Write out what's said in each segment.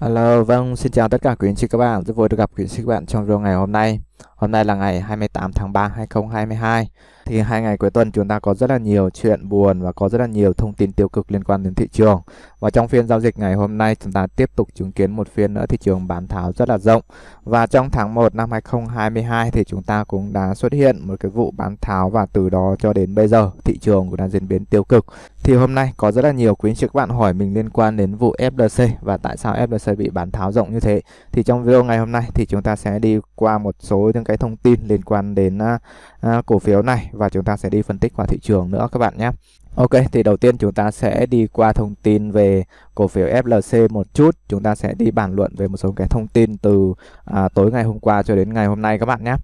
Hello, vâng, xin chào tất cả quý anh chị các bạn. Rất vui được gặp quý anh chị các bạn trong video ngày hôm nay. Hôm nay là ngày 28 tháng 3 2022 thì hai ngày cuối tuần chúng ta có rất là nhiều chuyện buồn và có rất là nhiều thông tin tiêu cực liên quan đến thị trường. Và trong phiên giao dịch ngày hôm nay chúng ta tiếp tục chứng kiến một phiên nữa thị trường bán tháo rất là rộng. Và trong tháng 1 năm 2022 thì chúng ta cũng đã xuất hiện một cái vụ bán tháo và từ đó cho đến bây giờ thị trường cũng đang diễn biến tiêu cực. Thì hôm nay có rất là nhiều quý anh chị các bạn hỏi mình liên quan đến vụ FLC và tại sao FLC bị bán tháo rộng như thế. Thì trong video ngày hôm nay thì chúng ta sẽ đi qua một số với những cái thông tin liên quan đến à, à, cổ phiếu này và chúng ta sẽ đi phân tích vào thị trường nữa các bạn nhé Ok, thì đầu tiên chúng ta sẽ đi qua thông tin về cổ phiếu FLC một chút. Chúng ta sẽ đi bàn luận về một số cái thông tin từ à, tối ngày hôm qua cho đến ngày hôm nay các bạn nhé.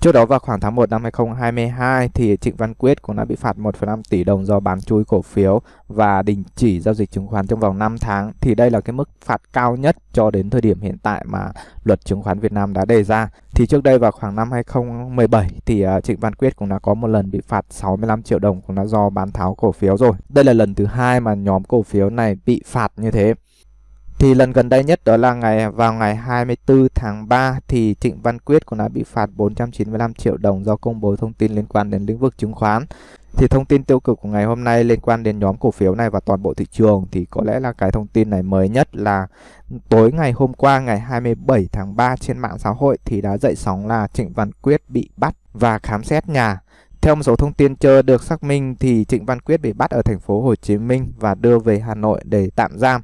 Trước đó vào khoảng tháng 1 năm 2022 thì Trịnh Văn Quyết cũng đã bị phạt 1,5 tỷ đồng do bán chui cổ phiếu và đình chỉ giao dịch chứng khoán trong vòng 5 tháng. Thì đây là cái mức phạt cao nhất cho đến thời điểm hiện tại mà luật chứng khoán Việt Nam đã đề ra. Thì trước đây vào khoảng năm 2017 thì à, Trịnh Văn Quyết cũng đã có một lần bị phạt 65 triệu đồng cũng đã do bán tháo cổ cổ phiếu rồi. Đây là lần thứ hai mà nhóm cổ phiếu này bị phạt như thế. Thì lần gần đây nhất đó là ngày vào ngày 24 tháng 3 thì Trịnh Văn Quyết cũng đã bị phạt 495 triệu đồng do công bố thông tin liên quan đến lĩnh vực chứng khoán. Thì thông tin tiêu cực của ngày hôm nay liên quan đến nhóm cổ phiếu này và toàn bộ thị trường thì có lẽ là cái thông tin này mới nhất là tối ngày hôm qua ngày 27 tháng 3 trên mạng xã hội thì đã dậy sóng là Trịnh Văn Quyết bị bắt và khám xét nhà theo một số thông tin chưa được xác minh thì Trịnh Văn Quyết bị bắt ở thành phố Hồ Chí Minh và đưa về Hà Nội để tạm giam.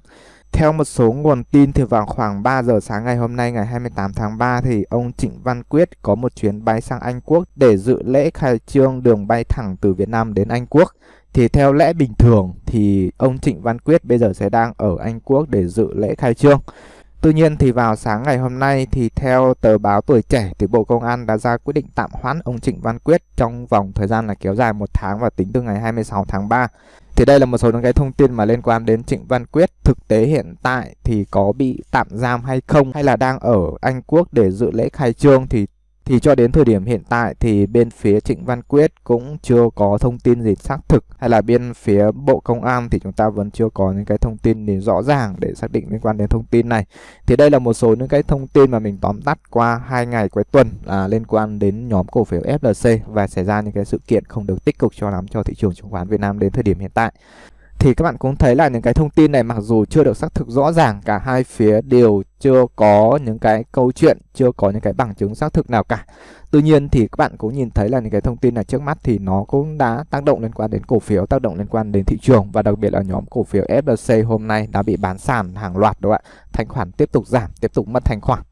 Theo một số nguồn tin thì vào khoảng 3 giờ sáng ngày hôm nay ngày 28 tháng 3 thì ông Trịnh Văn Quyết có một chuyến bay sang Anh Quốc để dự lễ khai trương đường bay thẳng từ Việt Nam đến Anh Quốc. Thì theo lẽ bình thường thì ông Trịnh Văn Quyết bây giờ sẽ đang ở Anh Quốc để dự lễ khai trương. Tuy nhiên thì vào sáng ngày hôm nay thì theo tờ báo Tuổi Trẻ thì Bộ Công an đã ra quyết định tạm hoãn ông Trịnh Văn Quyết trong vòng thời gian là kéo dài một tháng và tính từ ngày 26 tháng 3. Thì đây là một số những cái thông tin mà liên quan đến Trịnh Văn Quyết Thực tế hiện tại thì có bị tạm giam hay không Hay là đang ở Anh Quốc để dự lễ khai trương Thì thì cho đến thời điểm hiện tại thì bên phía Trịnh Văn Quyết cũng chưa có thông tin gì xác thực hay là bên phía Bộ Công an thì chúng ta vẫn chưa có những cái thông tin để rõ ràng để xác định liên quan đến thông tin này. Thì đây là một số những cái thông tin mà mình tóm tắt qua hai ngày cuối tuần là liên quan đến nhóm cổ phiếu FLC và xảy ra những cái sự kiện không được tích cực cho lắm cho thị trường chứng khoán Việt Nam đến thời điểm hiện tại thì các bạn cũng thấy là những cái thông tin này mặc dù chưa được xác thực rõ ràng cả hai phía đều chưa có những cái câu chuyện chưa có những cái bằng chứng xác thực nào cả tuy nhiên thì các bạn cũng nhìn thấy là những cái thông tin này trước mắt thì nó cũng đã tác động liên quan đến cổ phiếu tác động liên quan đến thị trường và đặc biệt là nhóm cổ phiếu FLC hôm nay đã bị bán sàn hàng loạt đúng không ạ thanh khoản tiếp tục giảm tiếp tục mất thanh khoản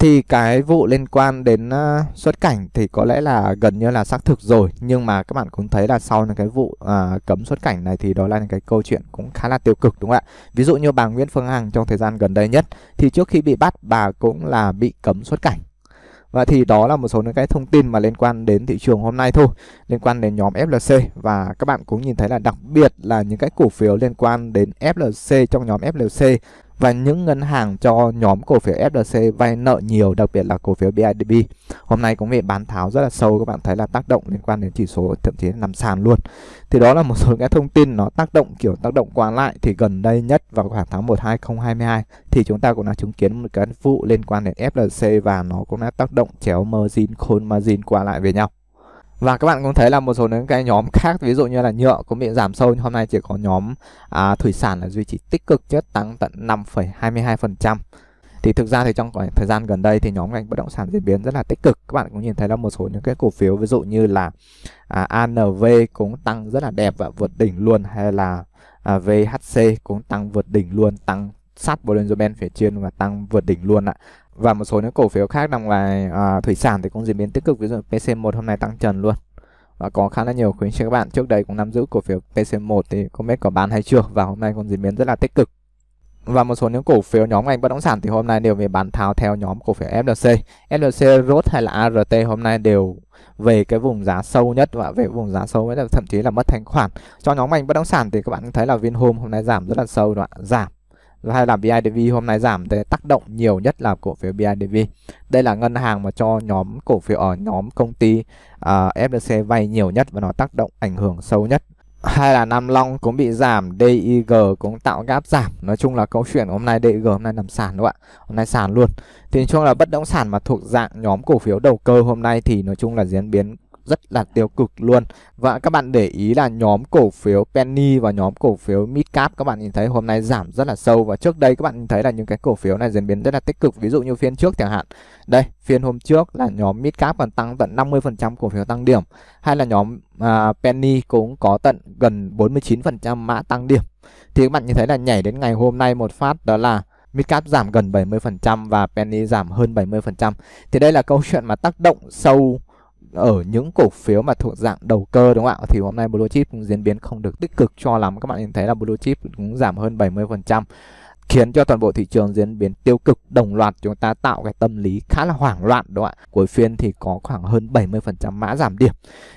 thì cái vụ liên quan đến ờ, xuất cảnh thì có lẽ là gần như là xác thực rồi nhưng mà các bạn cũng thấy là sau những cái vụ uh, cấm xuất cảnh này thì đó là những cái câu chuyện cũng khá là tiêu cực đúng không ạ ví dụ như bà Nguyễn Phương Hằng trong thời gian gần đây nhất thì trước khi bị bắt bà cũng là bị cấm xuất cảnh và thì đó là một số những cái thông tin mà liên quan đến thị trường hôm nay thôi Liên quan đến nhóm FLC Và các bạn cũng nhìn thấy là đặc biệt là những cái cổ phiếu liên quan đến FLC trong nhóm FLC và những ngân hàng cho nhóm cổ phiếu FLC vay nợ nhiều đặc biệt là cổ phiếu BIDB hôm nay cũng bị bán tháo rất là sâu các bạn thấy là tác động liên quan đến chỉ số thậm chí nằm sàn luôn thì đó là một số cái thông tin nó tác động kiểu tác động qua lại thì gần đây nhất vào khoảng tháng 1 2022 thì chúng ta cũng đã chứng kiến một cái vụ liên quan đến FLC và nó cũng đã tác động chéo margin call margin qua lại với nhau và các bạn cũng thấy là một số những cái nhóm khác ví dụ như là nhựa cũng bị giảm sâu nhưng hôm nay chỉ có nhóm à, thủy sản là duy trì tích cực nhất tăng tận 5,22% thì thực ra thì trong khoảng thời gian gần đây thì nhóm ngành bất động sản diễn biến rất là tích cực các bạn cũng nhìn thấy là một số những cái cổ phiếu ví dụ như là à, ANV cũng tăng rất là đẹp và vượt đỉnh luôn hay là à, VHC cũng tăng vượt đỉnh luôn tăng sắt Bollinger Band phía trên và tăng vượt đỉnh luôn ạ. Và một số những cổ phiếu khác nằm ngoài à, thủy sản thì cũng diễn biến tích cực ví dụ PC1 hôm nay tăng trần luôn. Và có khá là nhiều khuyến cho các bạn trước đây cũng nắm giữ cổ phiếu PC1 thì không biết có bán hay chưa và hôm nay cũng diễn biến rất là tích cực. Và một số những cổ phiếu nhóm ngành bất động sản thì hôm nay đều về bán tháo theo nhóm cổ phiếu FLC. FLC, ROT hay là ART hôm nay đều về cái vùng giá sâu nhất và về vùng giá sâu nhất là thậm chí là mất thanh khoản. Cho nhóm ngành bất động sản thì các bạn thấy là Vinhome hôm nay giảm rất là sâu đoạn giảm hay là BIDV hôm nay giảm tới tác động nhiều nhất là cổ phiếu BIDV. Đây là ngân hàng mà cho nhóm cổ phiếu ở nhóm công ty uh, à, FLC vay nhiều nhất và nó tác động ảnh hưởng sâu nhất. Hay là Nam Long cũng bị giảm, DIG cũng tạo gap giảm. Nói chung là câu chuyện hôm nay DIG hôm nay nằm sàn đúng không ạ? Hôm nay sàn luôn. Thì nói chung là bất động sản mà thuộc dạng nhóm cổ phiếu đầu cơ hôm nay thì nói chung là diễn biến rất là tiêu cực luôn và các bạn để ý là nhóm cổ phiếu penny và nhóm cổ phiếu midcap các bạn nhìn thấy hôm nay giảm rất là sâu và trước đây các bạn nhìn thấy là những cái cổ phiếu này diễn biến rất là tích cực ví dụ như phiên trước chẳng hạn đây phiên hôm trước là nhóm midcap còn tăng tận 50% cổ phiếu tăng điểm hay là nhóm à, penny cũng có tận gần 49% mã tăng điểm thì các bạn nhìn thấy là nhảy đến ngày hôm nay một phát đó là Midcap giảm gần 70% và Penny giảm hơn 70%. Thì đây là câu chuyện mà tác động sâu ở những cổ phiếu mà thuộc dạng đầu cơ đúng không ạ thì hôm nay blue chip cũng diễn biến không được tích cực cho lắm các bạn nhìn thấy là blue chip cũng giảm hơn 70% khiến cho toàn bộ thị trường diễn biến tiêu cực đồng loạt chúng ta tạo cái tâm lý khá là hoảng loạn đúng không ạ cuối phiên thì có khoảng hơn 70% mã giảm điểm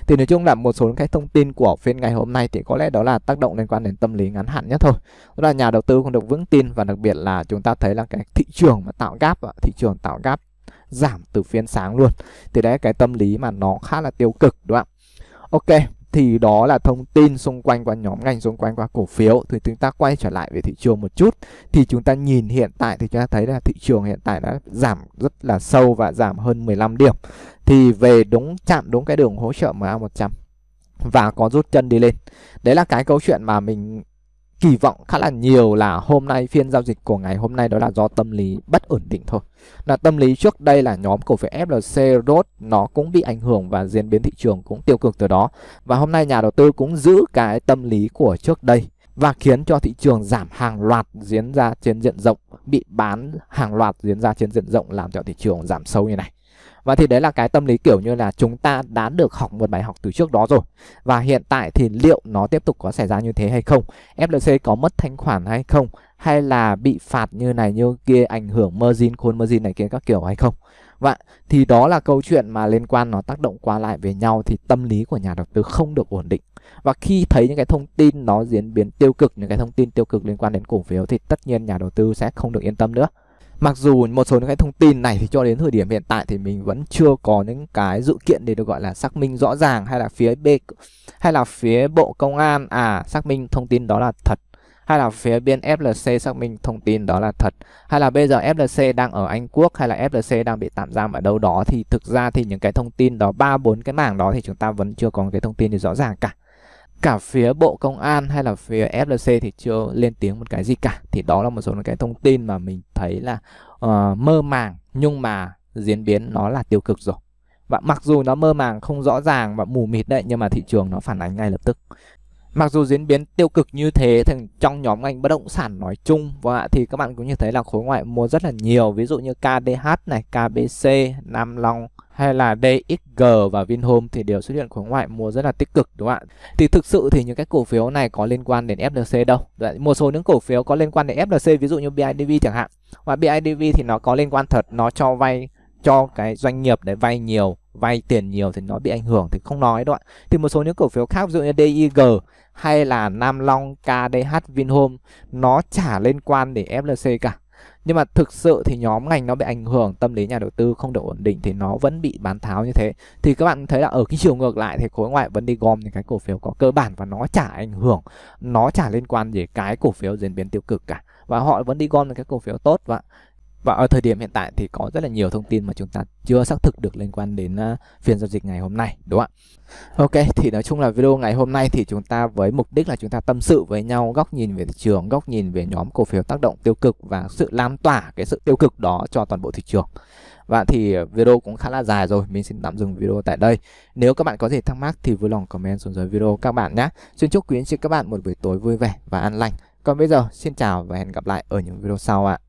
thì nói chung là một số cái thông tin của phiên ngày hôm nay thì có lẽ đó là tác động liên quan đến tâm lý ngắn hạn nhất thôi đó là nhà đầu tư không được vững tin và đặc biệt là chúng ta thấy là cái thị trường mà tạo gáp thị trường tạo gáp giảm từ phiên sáng luôn thì đấy cái tâm lý mà nó khá là tiêu cực đúng không ạ ok thì đó là thông tin xung quanh qua nhóm ngành xung quanh qua cổ phiếu thì chúng ta quay trở lại về thị trường một chút thì chúng ta nhìn hiện tại thì chúng ta thấy là thị trường hiện tại đã giảm rất là sâu và giảm hơn 15 điểm thì về đúng chạm đúng cái đường hỗ trợ MA100 và có rút chân đi lên đấy là cái câu chuyện mà mình kỳ vọng khá là nhiều là hôm nay phiên giao dịch của ngày hôm nay đó là do tâm lý bất ổn định thôi. Là tâm lý trước đây là nhóm cổ phiếu FLC Road nó cũng bị ảnh hưởng và diễn biến thị trường cũng tiêu cực từ đó. Và hôm nay nhà đầu tư cũng giữ cái tâm lý của trước đây và khiến cho thị trường giảm hàng loạt diễn ra trên diện rộng, bị bán hàng loạt diễn ra trên diện rộng làm cho thị trường giảm sâu như này. Và thì đấy là cái tâm lý kiểu như là chúng ta đã được học một bài học từ trước đó rồi. Và hiện tại thì liệu nó tiếp tục có xảy ra như thế hay không? FLC có mất thanh khoản hay không? Hay là bị phạt như này như kia ảnh hưởng margin, khuôn margin này kia các kiểu hay không? Vậy thì đó là câu chuyện mà liên quan nó tác động qua lại với nhau thì tâm lý của nhà đầu tư không được ổn định. Và khi thấy những cái thông tin nó diễn biến tiêu cực, những cái thông tin tiêu cực liên quan đến cổ phiếu thì tất nhiên nhà đầu tư sẽ không được yên tâm nữa mặc dù một số những cái thông tin này thì cho đến thời điểm hiện tại thì mình vẫn chưa có những cái dự kiện để được gọi là xác minh rõ ràng hay là phía B hay là phía bộ công an à xác minh thông tin đó là thật hay là phía bên FLC xác minh thông tin đó là thật hay là bây giờ FLC đang ở Anh Quốc hay là FLC đang bị tạm giam ở đâu đó thì thực ra thì những cái thông tin đó ba bốn cái mảng đó thì chúng ta vẫn chưa có cái thông tin gì rõ ràng cả cả phía Bộ Công an hay là phía FLC thì chưa lên tiếng một cái gì cả thì đó là một số những cái thông tin mà mình thấy là uh, mơ màng nhưng mà diễn biến nó là tiêu cực rồi và mặc dù nó mơ màng không rõ ràng và mù mịt đấy nhưng mà thị trường nó phản ánh ngay lập tức mặc dù diễn biến tiêu cực như thế thì trong nhóm ngành bất động sản nói chung và vâng thì các bạn cũng như thấy là khối ngoại mua rất là nhiều ví dụ như KDH này KBC Nam Long hay là DXG và Vinhome thì đều xuất hiện khối ngoại mua rất là tích cực đúng không ạ? Thì thực sự thì những cái cổ phiếu này có liên quan đến FLC đâu. Một số những cổ phiếu có liên quan đến FLC ví dụ như BIDV chẳng hạn. Và BIDV thì nó có liên quan thật, nó cho vay cho cái doanh nghiệp để vay nhiều, vay tiền nhiều thì nó bị ảnh hưởng thì không nói đâu ạ. Thì một số những cổ phiếu khác ví dụ như DIG hay là Nam Long, KDH, Vinhome nó chả liên quan đến FLC cả nhưng mà thực sự thì nhóm ngành nó bị ảnh hưởng tâm lý nhà đầu tư không được ổn định thì nó vẫn bị bán tháo như thế thì các bạn thấy là ở cái chiều ngược lại thì khối ngoại vẫn đi gom những cái cổ phiếu có cơ bản và nó chả ảnh hưởng nó chả liên quan gì cái cổ phiếu diễn biến tiêu cực cả và họ vẫn đi gom những cái cổ phiếu tốt và và ở thời điểm hiện tại thì có rất là nhiều thông tin mà chúng ta chưa xác thực được liên quan đến uh, phiên giao dịch ngày hôm nay đúng không ạ ok thì nói chung là video ngày hôm nay thì chúng ta với mục đích là chúng ta tâm sự với nhau góc nhìn về thị trường góc nhìn về nhóm cổ phiếu tác động tiêu cực và sự lan tỏa cái sự tiêu cực đó cho toàn bộ thị trường và thì video cũng khá là dài rồi mình xin tạm dừng video tại đây nếu các bạn có gì thắc mắc thì vui lòng comment xuống dưới video các bạn nhé xin chúc quý anh chị các bạn một buổi tối vui vẻ và an lành còn bây giờ xin chào và hẹn gặp lại ở những video sau ạ à.